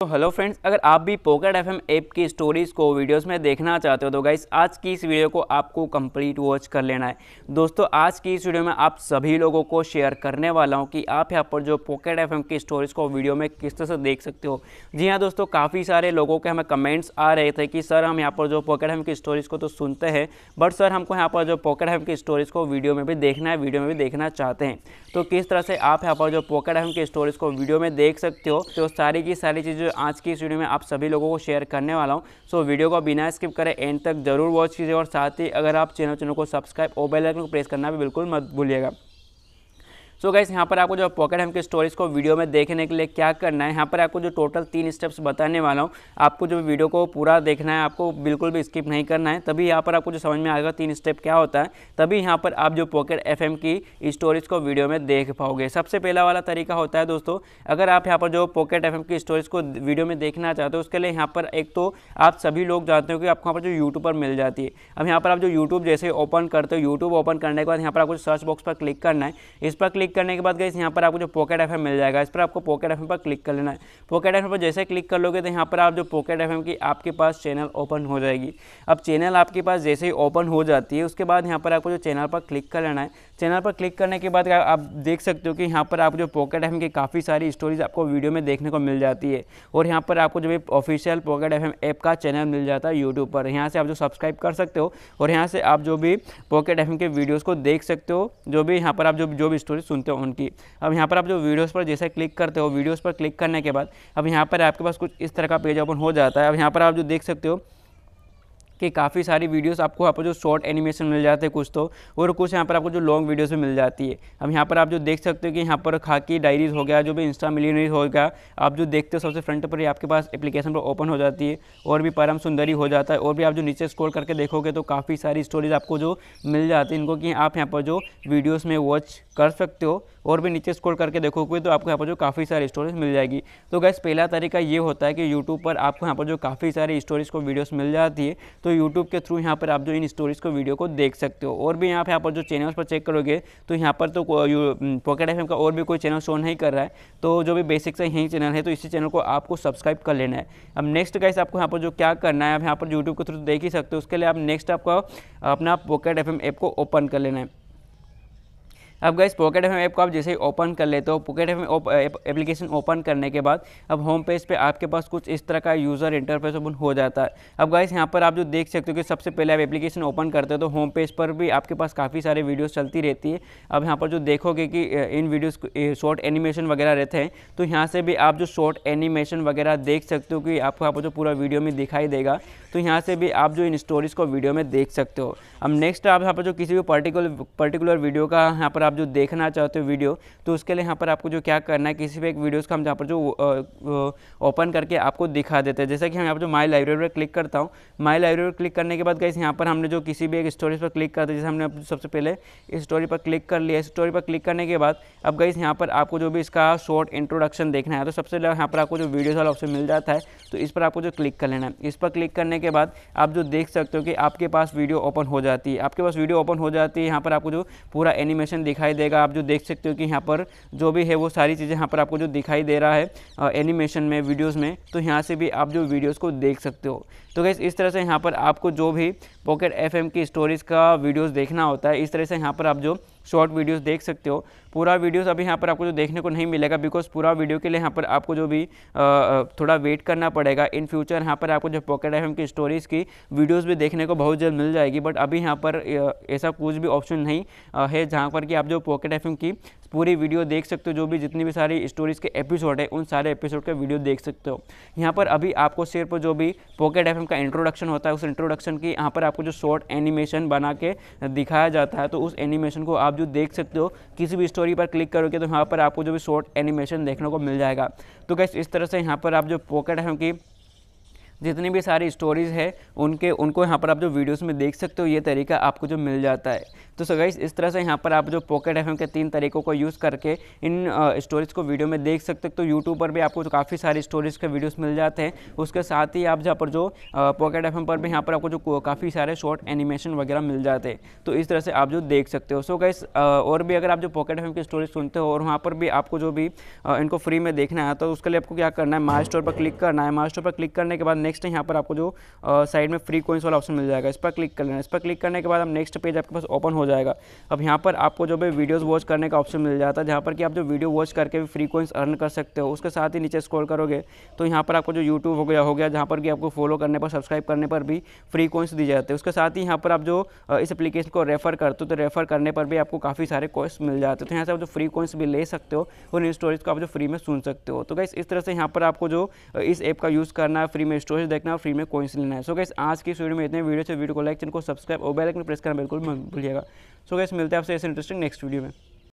तो hello friends अगर आप भी पॉकेट एफएम ऐप की स्टोरीज़ को वीडियोस में देखना चाहते हो तो गाइस आज की इस वीडियो को आपको कंप्लीट वॉच कर लेना है दोस्तों आज की इस वीडियो में आप सभी लोगों को शेयर करने वाला हूं कि आप यहां पर जो पॉकेट एफएम की स्टोरीज़ को वीडियो में किस तरह से देख सकते हो जी हाँ दोस्तों काफ़ी सारे लोगों के हमें कमेंट्स आ रहे थे कि सर हम यहाँ पर जो पॉकेट एफ की स्टोरीज़ को तो सुनते हैं बट सर हमको यहाँ पर जो पॉकेट एफ की स्टोरीज़ को वीडियो में भी देखना है वीडियो में भी देखना चाहते हैं तो किस तरह से आप यहाँ पर जो पॉकेट एफ की स्टोरीज़ को वीडियो में देख सकते हो तो सारी की सारी चीज़ें आज की इस वीडियो में आप सभी लोगों को शेयर करने वाला हूँ सो वीडियो को बिना स्किप करें एंड तक जरूर वॉच कीजिए और साथ ही अगर आप चैनल चैनल को सब्सक्राइब और बेल आइकन को प्रेस करना भी बिल्कुल मत भूलिएगा सो गैस यहाँ पर आपको जो पॉकेट हम के स्टोरेज को वीडियो में देखने के लिए क्या करना है यहाँ पर आपको जो टोटल तीन स्टेप्स बताने वाला हूँ आपको जो वीडियो को पूरा देखना है आपको बिल्कुल भी स्किप नहीं करना है तभी यहाँ पर आपको जो समझ में आएगा तीन स्टेप क्या होता है तभी यहाँ पर आप जो पॉकेट एफ की स्टोरेज को वीडियो में देख पाओगे सबसे पहला वाला तरीका होता है दोस्तों अगर आप यहाँ पर जो पॉकेट एफ की स्टोरेज को वीडियो में देखना चाहते हो उसके लिए यहाँ पर एक तो आप सभी लोग जानते हो कि आपको यहाँ पर जो यूट्यूब पर मिल जाती है अब यहाँ पर आप जो यूट्यूब जैसे ओपन करते हो यूट्यूब ओपन करने के बाद यहाँ पर आपको सर्च बॉक्स पर क्लिक करना है इस पर क्लिक क्लिक करने के बाद गई यहाँ पर आपको जो पॉकेट एफ मिल जाएगा इस पर आपको पॉकेट एफ पर क्लिक कर लेना है पॉकेट एफ पर जैसे क्लिक कर लोगे तो यहाँ पर आप जो पॉकेट एफ की आपके पास चैनल ओपन हो जाएगी अब चैनल आपके पास जैसे ही ओपन हो जाती है उसके बाद यहाँ पर आपको जो चैनल पर क्लिक कर लेना है चैनल पर क्लिक करने के बाद आप देख सकते हो कि यहाँ पर आप जो पॉकेट एफ की काफ़ी सारी स्टोरीज आपको वीडियो में देखने को मिल जाती है और यहाँ पर आपको जो भी ऑफिशियल पॉकेट एफ ऐप का चैनल मिल जाता है यूट्यूब पर यहाँ से आप जो सब्सक्राइब कर सकते हो और यहाँ से आप जो भी पॉकेट एफ के वीडियोज़ को देख सकते हो जो भी यहाँ पर आप जो जो भी स्टोरी सुन सुनते हो उनकी अब यहाँ पर आप जो वीडियोज़ पर जैसे क्लिक करते हो वीडियोज़ पर क्लिक करने के बाद अब यहाँ पर आपके पास कुछ इस तरह का पेज ओपन हो जाता है अब यहाँ पर आप जो देख सकते हो कि काफ़ी सारी वीडियोस आपको यहाँ पर जो शॉर्ट एनिमेशन मिल जाते हैं कुछ तो और कुछ यहाँ पर आपको जो लॉन्ग वीडियोस भी मिल जाती है अब यहाँ पर आप जो देख सकते हो कि यहाँ पर खाकी डायरीज हो गया जो भी इंस्टा मिलीनरीज हो गया आप जो देखते हो सबसे फ्रंट पर ही आपके पास एप्लीकेशन पर ओपन हो जाती है और भी परम सुंदरी हो जाता है और भी आप जो नीचे स्क्रोल करके देखोगे तो काफ़ी सारी स्टोरीज आपको जो मिल जाती है इनको कि आप यहाँ पर जो वीडियोज़ में वॉच कर सकते हो और भी नीचे स्क्रॉल करके देखोगे तो आपको यहाँ पर जो काफ़ी सारी स्टोरेज मिल जाएगी तो गैस पहला तरीका ये होता है कि यूट्यूब पर आपको यहाँ पर जो काफ़ी सारी स्टोरेज को वीडियोस मिल जाती है तो यूट्यूब के थ्रू यहाँ पर आप जो इन स्टोरेज को वीडियो को देख सकते हो और भी यहाँ पर यहाँ पर जो चैनल्स पर चेक करोगे तो यहाँ पर तो पॉकेट एफ का और भी कोई चैनल शो नहीं कर रहा है तो जो भी बेसिक्स है यही चैनल है तो इसी चैनल को आपको सब्सक्राइब कर लेना है अब नेक्स्ट गैस आपको यहाँ पर जो क्या करना है आप यहाँ पर यूट्यूब के थ्रू देख ही सकते हो उसके लिए आप नेक्स्ट आपका अपना पॉकेट एफ ऐप को ओपन कर लेना है अब गए पॉकेट एफ ऐप को आप जैसे ही ओपन कर लेते हो पॉकेट एफ एप्लीकेशन ओपन करने के बाद अब होम पेज पे आपके पास कुछ इस तरह का यूज़र इंटरफेस ओपन हो जाता है अब गैस यहाँ पर आप जो देख सकते हो कि सबसे पहले आप एप्लीकेशन ओपन करते हो तो होम पेज पर भी आपके पास काफ़ी सारे वीडियोज़ चलती रहती है अब यहाँ पर जो देखोगे कि eh, इन वीडियोज़ शॉर्ट एनिमेशन वगैरह रहते हैं तो यहाँ से भी आप जो शॉर्ट एनिमेशन वगैरह देख सकते हो कि आपको आपको जो पूरा वीडियो में दिखाई देगा तो यहाँ से भी आप जो इन स्टोरीज़ को वीडियो में देख सकते हो अब नेक्स्ट आप यहाँ पर जो किसी भी पर्टिकुलर पर्टिकुलर वीडियो का यहाँ पर आप जो देखना चाहते हो वीडियो तो उसके लिए यहाँ पर आपको जो क्या करना है किसी भी एक वीडियोज़ का हम यहाँ पर जो ओपन करके आपको दिखा देते हैं जैसे कि हम यहाँ पर जो माई लाइब्रेरी पर क्लिक करता हूँ माई लाइब्रेरी पर क्लिक करने के बाद गाइस यहाँ पर हमने जो किसी भी एक स्टोरीज पर क्लिक करते जैसे हमने सबसे पहले स्टोरी पर क्लिक कर लिया स्टोरी पर क्लिक करने के बाद अब गई यहाँ पर आपको जो भी इसका शॉर्ट इंट्रोडक्शन देखना है तो सबसे पहले यहाँ पर आपको जो वीडियोज़ वाला ऑप्शन मिल जाता है तो इस पर आपको जो क्लिक कर लेना है इस पर क्लिक करने के बाद आप जो देख सकते हो कि आपके पास वीडियो ओपन हो जाती है आपके पास वीडियो ओपन हो जाती है यहाँ पर आपको जो पूरा एनिमेशन दिखा दिखाई देगा आप जो देख सकते हो कि यहाँ पर जो भी है वो सारी चीज़ें यहाँ पर आपको जो दिखाई दे रहा है एनिमेशन में वीडियोज़ में तो यहाँ से भी आप जो वीडियोज़ को देख सकते हो तो गैस इस तरह से यहाँ पर आपको जो भी पॉकेट एफ की स्टोरीज़ का वीडियोज़ देखना होता है इस तरह से यहाँ पर आप जो शॉर्ट वीडियोस देख सकते हो पूरा वीडियोस अभी यहाँ पर आपको जो देखने को नहीं मिलेगा बिकॉज पूरा वीडियो के लिए यहाँ पर आपको जो भी थोड़ा वेट करना पड़ेगा इन फ्यूचर यहाँ पर आपको जो पॉकेट एफ की स्टोरीज़ की वीडियोज़ भी देखने को बहुत जल्द मिल जाएगी बट अभी यहाँ पर ऐसा कुछ भी ऑप्शन नहीं है जहाँ पर कि आप जो पॉकेट एफ की पूरी वीडियो देख सकते हो जो भी जितनी भी सारी स्टोरीज़ के एपिसोड है उन सारे एपिसोड का वीडियो देख सकते हो यहाँ पर अभी आपको सिर्फ जो भी पॉकेट एफ का इंट्रोडक्शन होता है उस इंट्रोडक्शन की यहाँ पर आपको जो शॉर्ट एनिमेशन बना के दिखाया जाता है तो उस एनिमेशन को आप जो देख सकते हो किसी भी स्टोरी पर क्लिक करोगे तो यहाँ पर आपको जो भी शॉर्ट एनिमेशन देखने को मिल जाएगा तो कैसे इस तरह से यहाँ पर आप जो पॉकेट एफ की जितनी भी सारी स्टोरीज़ है उनके उनको यहाँ पर आप जो वीडियोस में देख सकते हो ये तरीका आपको जो मिल जाता है तो सो गाइस इस तरह से यहाँ पर आप जो पॉकेट एफ के तीन तरीकों को यूज़ करके इन स्टोरेज को वीडियो में देख सकते हो तो यूट्यूब पर भी आपको काफ़ी सारे स्टोरेज के वीडियोस मिल जाते हैं उसके साथ ही आप जहाँ पर जो पॉकेट एफ पर भी यहाँ पर आपको जो काफ़ी सारे शॉर्ट एनिमेशन वगैरह मिल जाते हैं तो इस तरह से आप जो देख सकते हो सो गाइस और भी अगर आप जो पॉकेट एफ की स्टोरेज सुनते हो और वहाँ पर भी आपको जो भी इनको फ्री में देखना है तो उसके लिए आपको क्या करना है माई स्टोर पर क्लिक करना है माई स्टोर पर क्लिक करने के बाद नेक्स्ट यहाँ पर आपको जो साइड में फ्री कोइंस वाला ऑप्शन मिल जाएगा इस पर क्लिक कर लेना इस पर क्लिक करने के बाद आप नेक्स्ट पेज आपके पास ओपन हो जाएगा अब यहाँ पर आपको जो भी वीडियोज़ वॉच करने का ऑप्शन मिल जाता है जहाँ पर कि आप जो वीडियो वॉच करके भी फ्री कोइंस अर्न कर सकते हो उसके साथ ही नीचे स्क्रॉल करोगे तो यहाँ पर आपको जो यूट्यूब हो गया हो गया जहाँ पर कि आपको फॉलो करने पर सब्सक्राइब करने पर भी फ्री कोइंस दी जाते हैं उसके साथ ही यहाँ पर आप जो इस एप्लीकेशन को रेफ़र करते हो तो रेफ़र करने पर भी आपको काफ़ी सारे कोइंस मिल जाते हैं तो यहाँ से आप जो फ्री कोइंस भी ले सकते हो और इन स्टोरीज को आप जो फ्री में सुन सकते हो तो गैस इस तरह से यहाँ पर आपको जो इस ऐप का यूज़ करना है फ्री में स्टोरेज देखना है फ्री में कोइंस लेना है सो गैस आज की वीडियो में इतने वीडियो से वीडियो को लाइक चैनल को सब्सक्राइब और बेल आइकन प्रेस करना बिल्कुल मत भूलिएगा सो so गैस मिलते हैं आपसे ऐसे इंटरेस्टिंग नेक्स्ट वीडियो में